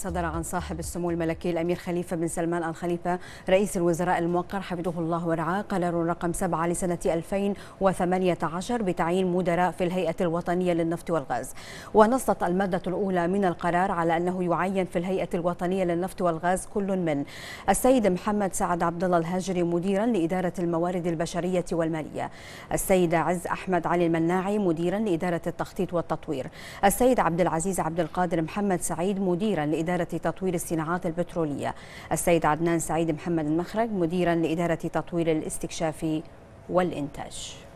صدر عن صاحب السمو الملكي الأمير خليفة بن سلمان آل خليفة رئيس الوزراء الموقر حفظه الله ورعاه قرار رقم سبعه لسنة 2018 بتعيين مدراء في الهيئة الوطنية للنفط والغاز ونصت المادة الأولى من القرار على أنه يعين في الهيئة الوطنية للنفط والغاز كل من السيد محمد سعد عبد الله الهاجري مديرا لإدارة الموارد البشرية والمالية السيد عز أحمد علي المناعي مديرا لإدارة التخطيط والتطوير السيد عبد العزيز عبد القادر محمد سعيد مديرا لإدارة إدارة تطوير الصناعات البترولية السيد عدنان سعيد محمد المخرج مديرا لإدارة تطوير الاستكشاف والإنتاج